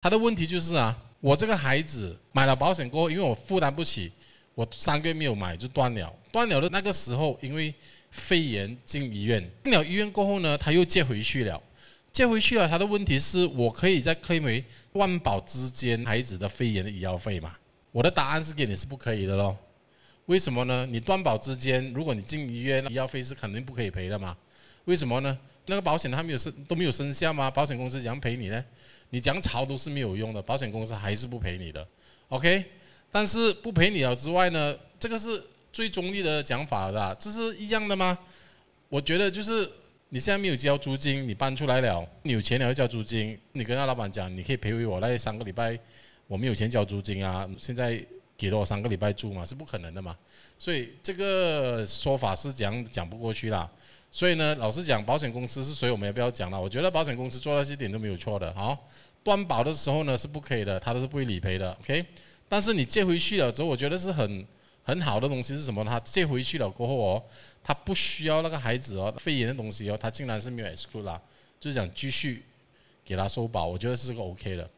他的问题就是啊，我这个孩子买了保险过，后，因为我负担不起，我三个月没有买就断了。断了的那个时候，因为肺炎进医院，进了医院过后呢，他又借回去了。借回去了，他的问题是我可以在 claim 为万保之间孩子的肺炎的医药费嘛？我的答案是给你是不可以的喽。为什么呢？你断保之间，如果你进医院，医药费是肯定不可以赔的嘛。为什么呢？那个保险它没有生都没有生效吗？保险公司怎样赔你呢？你讲吵都是没有用的，保险公司还是不赔你的。OK，但是不赔你了之外呢，这个是最中立的讲法的，这是一样的吗？我觉得就是你现在没有交租金，你搬出来了，你有钱了要交租金，你跟那老板讲，你可以赔我那三个礼拜，我没有钱交租金啊，现在。给了我三个礼拜住嘛，是不可能的嘛，所以这个说法是讲讲不过去啦。所以呢，老实讲，保险公司是谁，我们也不要讲了。我觉得保险公司做那些点都没有错的。好，断保的时候呢是不可以的，他都是不会理赔的。OK，但是你借回去了之后，我觉得是很很好的东西是什么呢？他借回去了过后哦，他不需要那个孩子哦，肺炎的东西哦，他竟然是没有 exclude 啦，就是讲继续给他收保，我觉得是这个 OK 的。